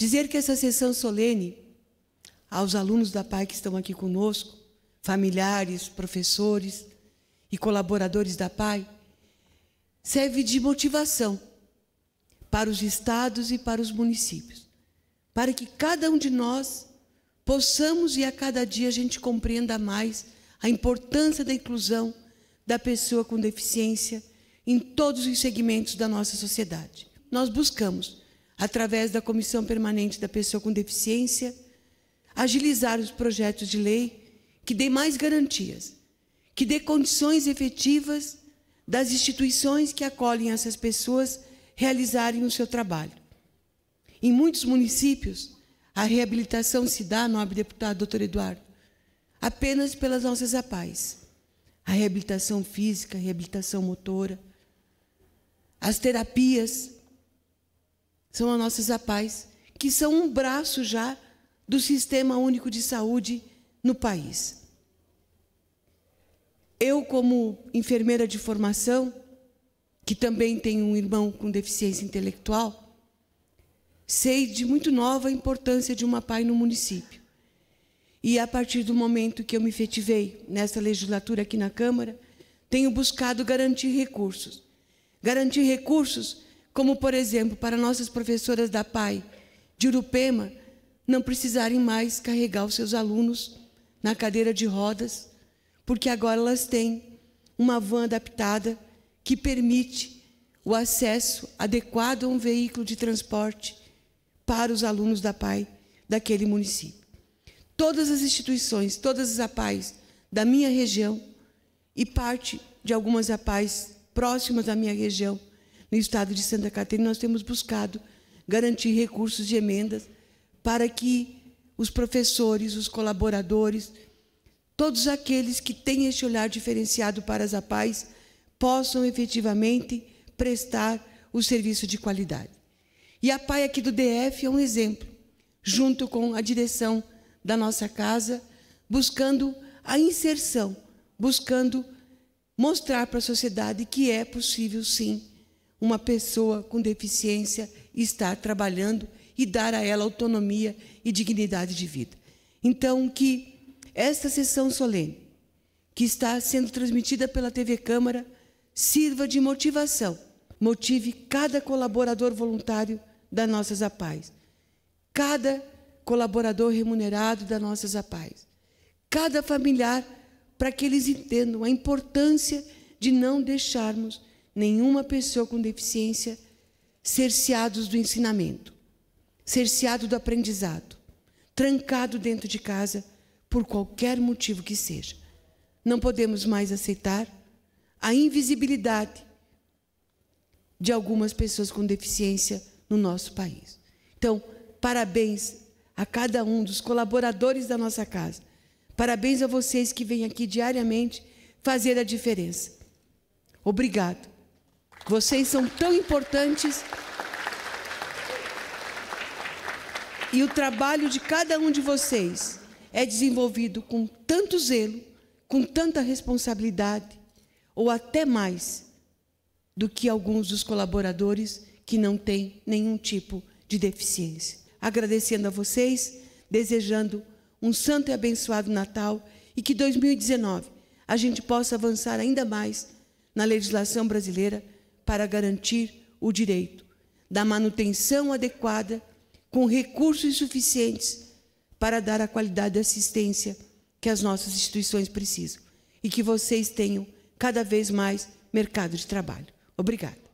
Dizer que essa sessão solene, aos alunos da PAI que estão aqui conosco, familiares, professores e colaboradores da PAI, serve de motivação para os estados e para os municípios, para que cada um de nós possamos e a cada dia a gente compreenda mais a importância da inclusão da pessoa com deficiência em todos os segmentos da nossa sociedade. Nós buscamos através da Comissão Permanente da Pessoa com Deficiência, agilizar os projetos de lei que dê mais garantias, que dê condições efetivas das instituições que acolhem essas pessoas realizarem o seu trabalho. Em muitos municípios, a reabilitação se dá, nobre deputado doutor Eduardo, apenas pelas nossas APAES. A reabilitação física, a reabilitação motora, as terapias são as nossas APAES, que são um braço já do Sistema Único de Saúde no país. Eu, como enfermeira de formação, que também tenho um irmão com deficiência intelectual, sei de muito nova a importância de uma PAI no município. E a partir do momento que eu me efetivei nessa legislatura aqui na Câmara, tenho buscado garantir recursos. Garantir recursos como, por exemplo, para nossas professoras da PAI de Urupema não precisarem mais carregar os seus alunos na cadeira de rodas, porque agora elas têm uma van adaptada que permite o acesso adequado a um veículo de transporte para os alunos da PAI daquele município. Todas as instituições, todas as APAIs da minha região e parte de algumas APAIs próximas à minha região no estado de Santa Catarina, nós temos buscado garantir recursos de emendas para que os professores, os colaboradores, todos aqueles que têm este olhar diferenciado para as APAES possam efetivamente prestar o serviço de qualidade. E a PAI aqui do DF é um exemplo, junto com a direção da nossa casa, buscando a inserção, buscando mostrar para a sociedade que é possível, sim, uma pessoa com deficiência estar trabalhando e dar a ela autonomia e dignidade de vida. Então, que esta sessão solene, que está sendo transmitida pela TV Câmara, sirva de motivação, motive cada colaborador voluntário da Nossas Apais, cada colaborador remunerado da Nossas Apais, cada familiar, para que eles entendam a importância de não deixarmos nenhuma pessoa com deficiência cerceados do ensinamento, cerceado do aprendizado, trancado dentro de casa por qualquer motivo que seja. Não podemos mais aceitar a invisibilidade de algumas pessoas com deficiência no nosso país. Então, parabéns a cada um dos colaboradores da nossa casa. Parabéns a vocês que vêm aqui diariamente fazer a diferença. Obrigado. Vocês são tão importantes. E o trabalho de cada um de vocês é desenvolvido com tanto zelo, com tanta responsabilidade, ou até mais do que alguns dos colaboradores que não têm nenhum tipo de deficiência. Agradecendo a vocês, desejando um santo e abençoado Natal e que 2019 a gente possa avançar ainda mais na legislação brasileira para garantir o direito da manutenção adequada, com recursos suficientes para dar a qualidade de assistência que as nossas instituições precisam e que vocês tenham cada vez mais mercado de trabalho. Obrigada.